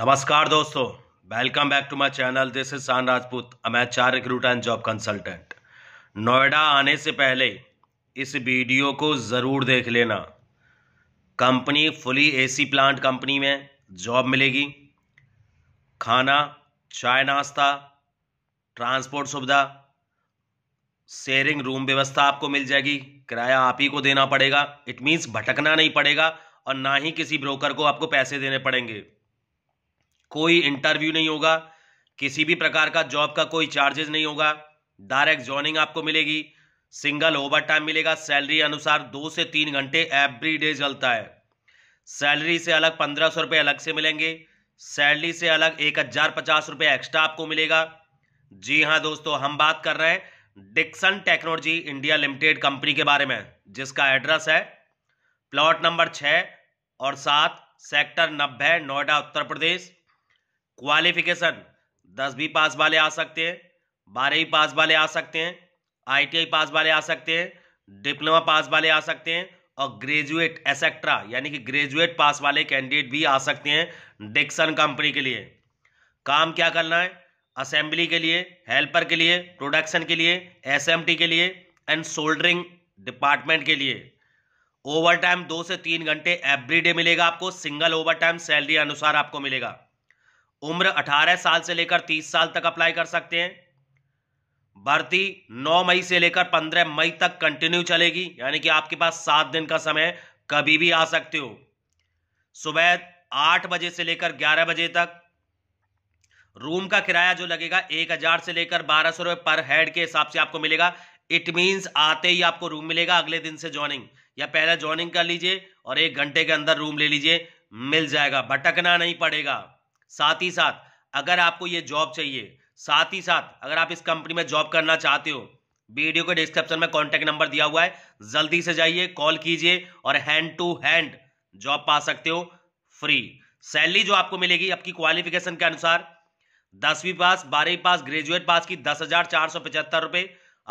नमस्कार दोस्तों welcome back to my channel this is Shan Rajput मैं चार recruit and job consultant Noida आने से पहले इस वीडियो को ज़रूर देख लेना company fully AC plant company में जॉब मिलेगी खाना चाय नाश्ता ट्रांसपोर्ट सुविधा शेयरिंग रूम व्यवस्था आपको मिल जाएगी किराया आप ही को देना पड़ेगा इट मीन्स भटकना नहीं पड़ेगा और ना ही किसी ब्रोकर को आपको पैसे देने पड़ेंगे कोई इंटरव्यू नहीं होगा किसी भी प्रकार का जॉब का कोई चार्जेस नहीं होगा डायरेक्ट जॉइनिंग आपको मिलेगी सिंगल ओवर टाइम मिलेगा सैलरी अनुसार दो से तीन घंटे एवरी डे चलता है सैलरी से अलग पंद्रह सौ रुपये अलग से मिलेंगे सैलरी से अलग एक हज़ार पचास रुपये एक्स्ट्रा आपको मिलेगा जी हाँ दोस्तों हम बात कर रहे हैं Dixon technology India limited company के बारे में जिसका एड्रेस है प्लॉट नंबर छः और सात सेक्टर नब्बे नोएडा उत्तर प्रदेश क्वालिफिकेशन दसवीं पास वाले आ सकते हैं बारहवीं पास वाले आ सकते हैं आईटीआई पास वाले आ सकते हैं डिप्लोमा पास वाले आ सकते हैं और ग्रेजुएट एसेक्ट्रा यानी कि ग्रेजुएट पास वाले कैंडिडेट भी आ सकते हैं डिक्सन कंपनी के लिए काम क्या करना है असेंबली के लिए हेल्पर के लिए प्रोडक्शन के लिए एस के लिए एंड सोल्डरिंग डिपार्टमेंट के लिए ओवर टाइम दो से तीन घंटे एवरी डे मिलेगा आपको सिंगल ओवर टाइम सैलरी अनुसार आपको मिलेगा उम्र 18 साल से लेकर 30 साल तक अप्लाई कर सकते हैं भर्ती 9 मई से लेकर 15 मई तक कंटिन्यू चलेगी यानी कि आपके पास सात दिन का समय कभी भी आ सकते हो सुबह आठ बजे से लेकर ग्यारह बजे तक रूम का किराया जो लगेगा एक हजार से लेकर बारह सौ रुपए पर हेड के हिसाब से आपको मिलेगा इट मींस आते ही आपको रूम मिलेगा अगले दिन से ज्वाइनिंग या पहले ज्वाइनिंग कर लीजिए और एक घंटे के अंदर रूम ले लीजिए मिल जाएगा भटकना नहीं पड़ेगा साथ ही साथ अगर आपको ये जॉब चाहिए साथ ही साथ अगर आप इस कंपनी में जॉब करना चाहते हो वीडियो के डिस्क्रिप्शन में कॉन्टैक्ट नंबर दिया हुआ है जल्दी से जाइए कॉल कीजिए और हैंड टू हैंड जॉब पा सकते हो फ्री सैलरी जो आपको मिलेगी आपकी क्वालिफिकेशन के अनुसार दसवीं पास बारहवीं पास ग्रेजुएट पास की दस हजार चार सौ पचहत्तर रुपए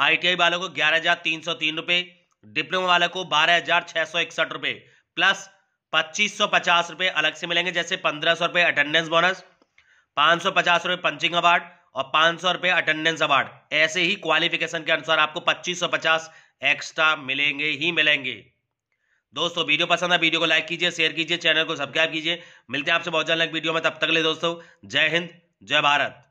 आई वालों को ग्यारह हजार तीन सौ तीन रुपए डिप्लोमा वालों को बारह हजार छह सौ इकसठ रुपए प्लस पच्चीस रुपए पचास अलग से मिलेंगे जैसे पंद्रह सौ अटेंडेंस बोनस पांच सौ पचास पंचिंग अवार्ड और पांच सौ अटेंडेंस अवार्ड ऐसे ही क्वालिफिकेशन के अनुसार आपको पच्चीस सौ पचास एक्स्ट्रा मिलेंगे ही मिलेंगे दोस्तों वीडियो पसंद है वीडियो को लाइक कीजिए शेयर कीजिए चैनल को सब्सक्राइब कीजिए मिलते हैं आपसे बहुत जल्द वीडियो में तब तक ले दोस्तों जय हिंद जय भारत